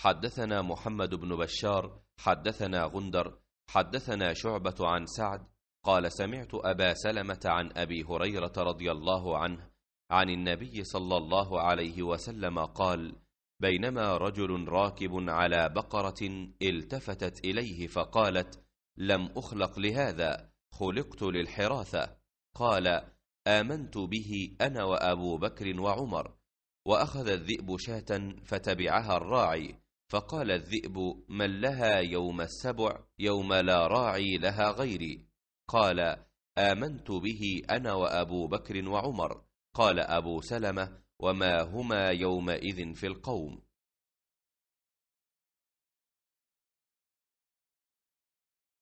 حدثنا محمد بن بشار حدثنا غندر حدثنا شعبة عن سعد قال سمعت أبا سلمة عن أبي هريرة رضي الله عنه عن النبي صلى الله عليه وسلم قال بينما رجل راكب على بقرة التفتت إليه فقالت لم أخلق لهذا خلقت للحراثة قال آمنت به أنا وأبو بكر وعمر وأخذ الذئب شاة فتبعها الراعي فقال الذئب من لها يوم السبع يوم لا راعي لها غيري قال امنت به انا وابو بكر وعمر قال ابو سلمه وما هما يومئذ في القوم